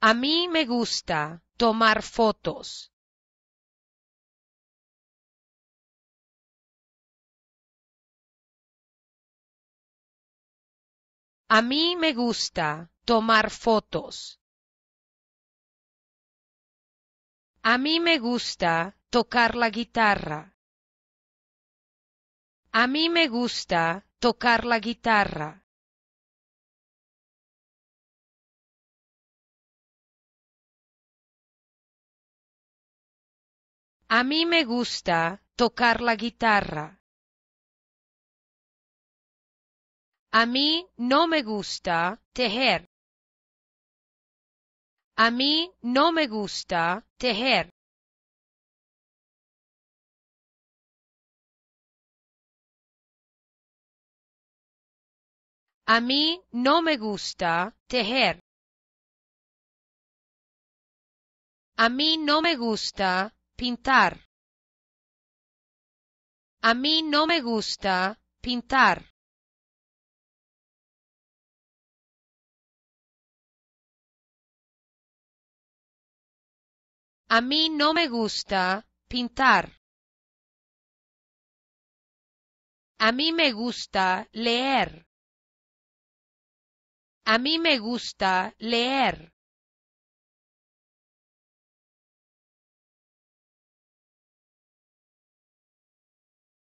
A mí me gusta tomar fotos. A mí me gusta tomar fotos. A mí me gusta tocar la guitarra. A mí me gusta tocar la guitarra. A mí me gusta tocar la guitarra. A mí no me gusta tejer. A mí no me gusta tejer. A mí no me gusta tejer. A mí no me gusta pintar. A mí no me gusta pintar. A mí no me gusta pintar. A mí me gusta leer. A mí me gusta leer.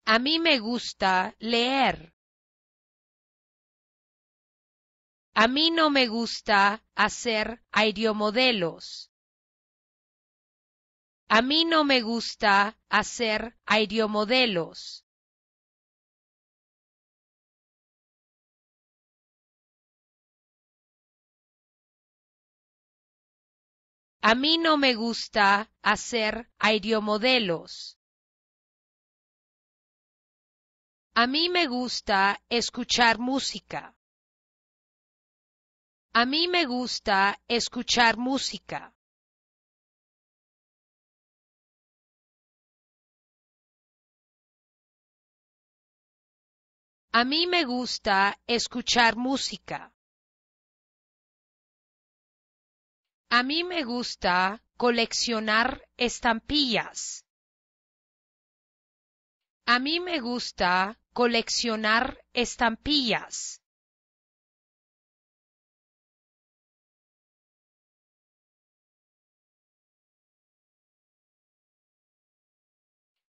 A mí me gusta leer. A mí no me gusta hacer aeromodelos. A mí no me gusta hacer aeromodelos. A mí no me gusta hacer aeromodelos. A mí me gusta escuchar música. A mí me gusta escuchar música. A mí me gusta escuchar música. A mí me gusta coleccionar estampillas. A mí me gusta coleccionar estampillas.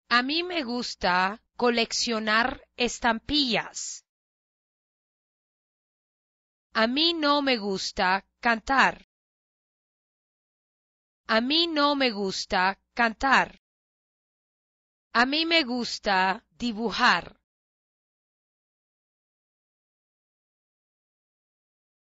A mí me gusta coleccionar estampillas. A mí no me gusta cantar. A mí no me gusta cantar. A mí me gusta dibujar.